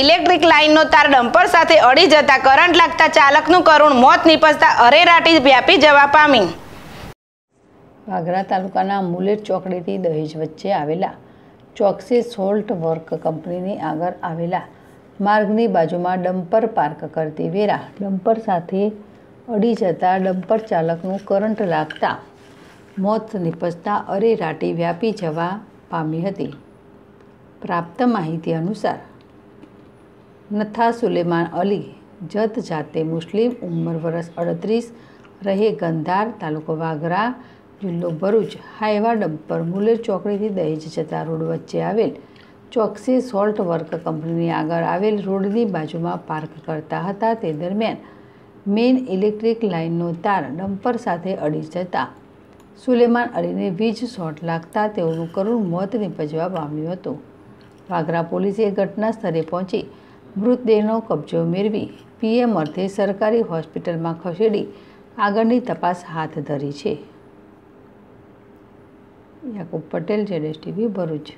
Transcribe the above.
electric લાઇનનો તાર dumper સાથે અડી જતા કરંટ લાગતા ચાલકનું કરુણ મોત નીપજતા અરેરાટી વ્યાપી જવા પામી વાગરા તાલુકાના મુલેર ચોકડીથી દહેજ વચ્ચે આવેલા ચોકસી સોલ્ટ વર્ક કંપનીની આગળ આવેલા માર્ગની બાજુમાં ડમ્પર પાર્ક કરતી વેરા ડમ્પર સાથે અડી જતા ડમ્પર ચાલકનું કરંટ લાગતા મોત નિપજતા અરેરાટી વ્યાપી જવા પામી હતી પ્રાપ્ત માહિતી અનુસાર નથા સુલેમાન અલી જત જાતે મુસ્લિમ ઉંમર વરસ અડત્રીસ રહે ગંધાર તાલુકો વાગરા જિલ્લો ભરૂચ હાઇવા ડબ્બર મુલેર ચોકડીથી દહેજ જતા રોડ વચ્ચે આવેલ ચોકસી સોલ્ટ વર્ક કંપનીની આગળ આવેલ રોડની બાજુમાં પાર્ક કરતા હતા તે દરમિયાન મેઇન ઇલેક્ટ્રિક લાઇનનો તાર ડમ્પર સાથે અડી જતા સુલેમાન અલીને વીજ શોટ લાગતા તેઓનું કરુણ મોત નિપજવા પામ્યું હતું વાગરા પોલીસે ઘટના સ્થળે પહોંચી મૃતદેહનો કબજો મેળવી પીએમ અર્થે સરકારી હોસ્પિટલમાં ખસેડી આગળની તપાસ હાથ ધરી છે યાકુબ પટેલ જેડેશ ટીવી ભરૂચ